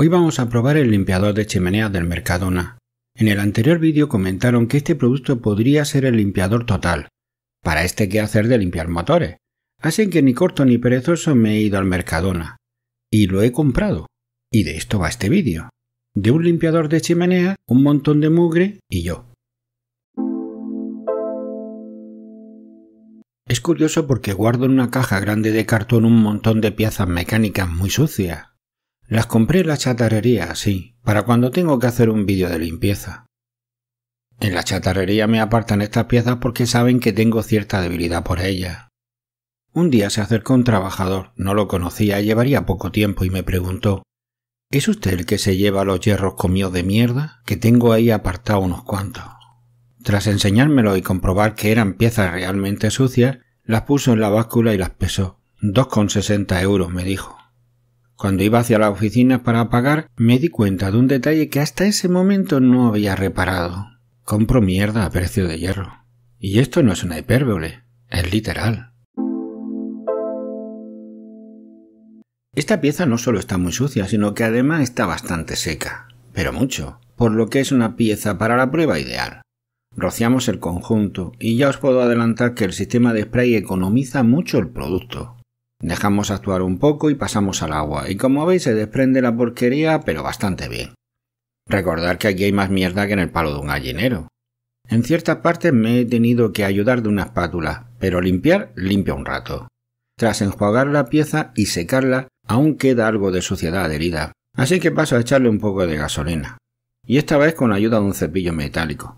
Hoy vamos a probar el limpiador de chimenea del Mercadona. En el anterior vídeo comentaron que este producto podría ser el limpiador total. Para este que hacer de limpiar motores. Así que ni corto ni perezoso me he ido al Mercadona. Y lo he comprado. Y de esto va este vídeo. De un limpiador de chimenea, un montón de mugre y yo. Es curioso porque guardo en una caja grande de cartón un montón de piezas mecánicas muy sucias, las compré en la chatarrería, sí, para cuando tengo que hacer un vídeo de limpieza. En la chatarrería me apartan estas piezas porque saben que tengo cierta debilidad por ellas. Un día se acercó un trabajador, no lo conocía, llevaría poco tiempo y me preguntó ¿Es usted el que se lleva los hierros comidos de mierda? Que tengo ahí apartado unos cuantos. Tras enseñármelo y comprobar que eran piezas realmente sucias, las puso en la báscula y las pesó. 2,60 euros, me dijo. Cuando iba hacia la oficina para pagar, me di cuenta de un detalle que hasta ese momento no había reparado. Compro mierda a precio de hierro. Y esto no es una hipérbole, es literal. Esta pieza no solo está muy sucia, sino que además está bastante seca, pero mucho, por lo que es una pieza para la prueba ideal. Rociamos el conjunto y ya os puedo adelantar que el sistema de spray economiza mucho el producto, Dejamos actuar un poco y pasamos al agua, y como veis se desprende la porquería, pero bastante bien. Recordar que aquí hay más mierda que en el palo de un gallinero. En ciertas partes me he tenido que ayudar de una espátula, pero limpiar limpia un rato. Tras enjuagar la pieza y secarla, aún queda algo de suciedad adherida, así que paso a echarle un poco de gasolina. Y esta vez con ayuda de un cepillo metálico.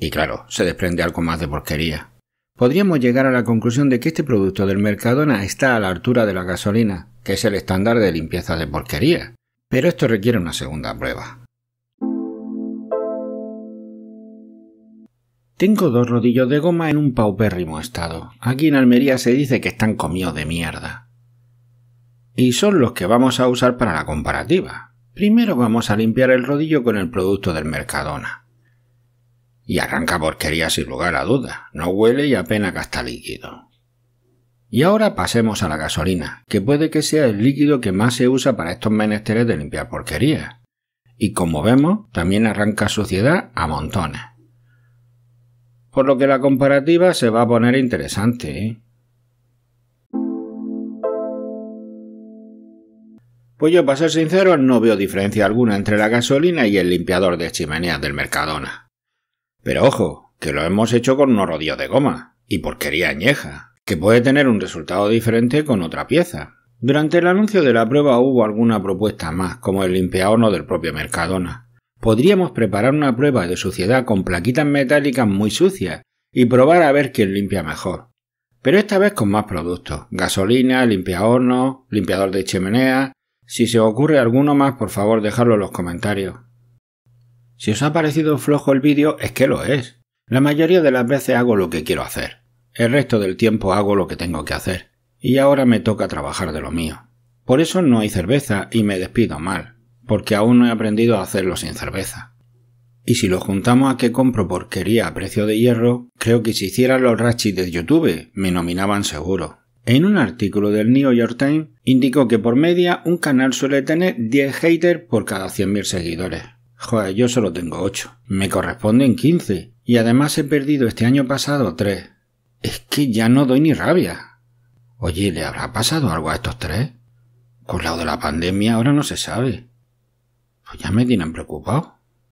Y claro, se desprende algo más de porquería podríamos llegar a la conclusión de que este producto del Mercadona está a la altura de la gasolina, que es el estándar de limpieza de porquería. Pero esto requiere una segunda prueba. Tengo dos rodillos de goma en un paupérrimo estado. Aquí en Almería se dice que están comidos de mierda. Y son los que vamos a usar para la comparativa. Primero vamos a limpiar el rodillo con el producto del Mercadona y arranca porquería sin lugar a duda. No huele y apenas gasta líquido. Y ahora pasemos a la gasolina, que puede que sea el líquido que más se usa para estos menesteres de limpiar porquería. Y como vemos, también arranca suciedad a montones. Por lo que la comparativa se va a poner interesante. ¿eh? Pues yo, para ser sincero, no veo diferencia alguna entre la gasolina y el limpiador de chimeneas del Mercadona. Pero ojo, que lo hemos hecho con un rodillos de goma y porquería añeja, que puede tener un resultado diferente con otra pieza. Durante el anuncio de la prueba hubo alguna propuesta más, como el limpiahono del propio Mercadona. Podríamos preparar una prueba de suciedad con plaquitas metálicas muy sucias y probar a ver quién limpia mejor. Pero esta vez con más productos. Gasolina, horno, limpiador de chimenea. Si se ocurre alguno más, por favor dejadlo en los comentarios. Si os ha parecido flojo el vídeo, es que lo es. La mayoría de las veces hago lo que quiero hacer. El resto del tiempo hago lo que tengo que hacer. Y ahora me toca trabajar de lo mío. Por eso no hay cerveza y me despido mal, porque aún no he aprendido a hacerlo sin cerveza. Y si lo juntamos a que compro porquería a precio de hierro, creo que si hiciera los rachis de YouTube me nominaban seguro. En un artículo del New York Times indicó que por media un canal suele tener 10 haters por cada 100.000 seguidores. Joder, yo solo tengo ocho. Me corresponden 15. Y además he perdido este año pasado tres. Es que ya no doy ni rabia. Oye, ¿le habrá pasado algo a estos tres? Con lo de la pandemia ahora no se sabe. Pues ya me tienen preocupado.